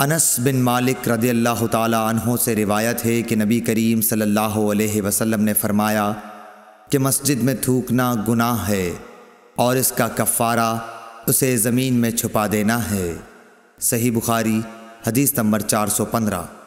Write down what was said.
अनस बिन मालिक रदी अल्लाह तहों से रिवायत है कि नबी करीम सल अलैहि वसल्लम ने फरमाया कि मस्जिद में थूकना गुनाह है और इसका कफ़ारा उसे ज़मीन में छुपा देना है सही बुखारी हदीस नंबर चार सौ पंद्रह